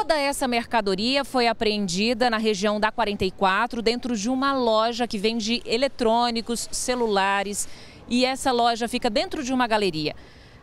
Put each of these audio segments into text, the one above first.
Toda essa mercadoria foi apreendida na região da 44, dentro de uma loja que vende eletrônicos, celulares, e essa loja fica dentro de uma galeria.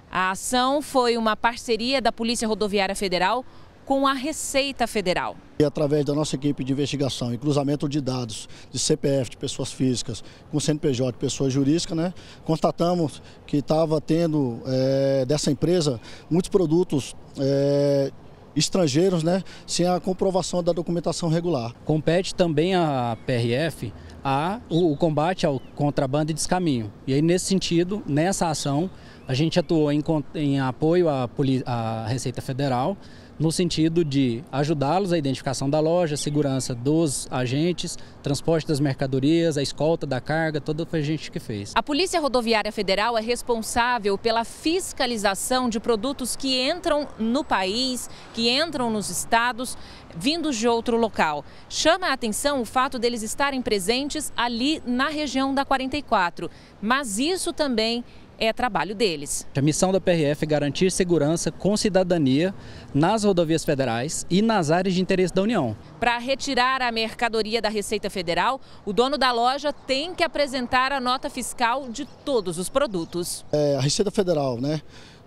A ação foi uma parceria da Polícia Rodoviária Federal com a Receita Federal. E através da nossa equipe de investigação e cruzamento de dados de CPF de pessoas físicas com CNPJ de pessoas jurídicas, né, constatamos que estava tendo é, dessa empresa muitos produtos é, estrangeiros, né, sem a comprovação da documentação regular. Compete também à PRF a, o, o combate ao contrabando e descaminho. E aí, nesse sentido, nessa ação, a gente atuou em, em apoio à, à Receita Federal, no sentido de ajudá-los a identificação da loja, a segurança dos agentes, transporte das mercadorias, a escolta da carga, toda a gente que fez. A Polícia Rodoviária Federal é responsável pela fiscalização de produtos que entram no país, que entram nos estados, vindos de outro local. Chama a atenção o fato deles estarem presentes ali na região da 44. Mas isso também é trabalho deles. A missão da PRF é garantir segurança com cidadania nas rodovias federais e nas áreas de interesse da União. Para retirar a mercadoria da Receita Federal, o dono da loja tem que apresentar a nota fiscal de todos os produtos. É, a Receita Federal, né,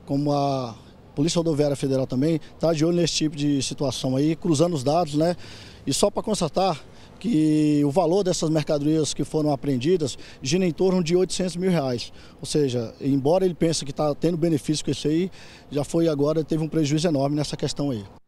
como a Polícia Rodoviária Federal também, está de olho nesse tipo de situação aí, cruzando os dados, né? E só para constatar, que o valor dessas mercadorias que foram apreendidas gira em torno de 800 mil reais. Ou seja, embora ele pense que está tendo benefício com isso aí, já foi agora, teve um prejuízo enorme nessa questão aí.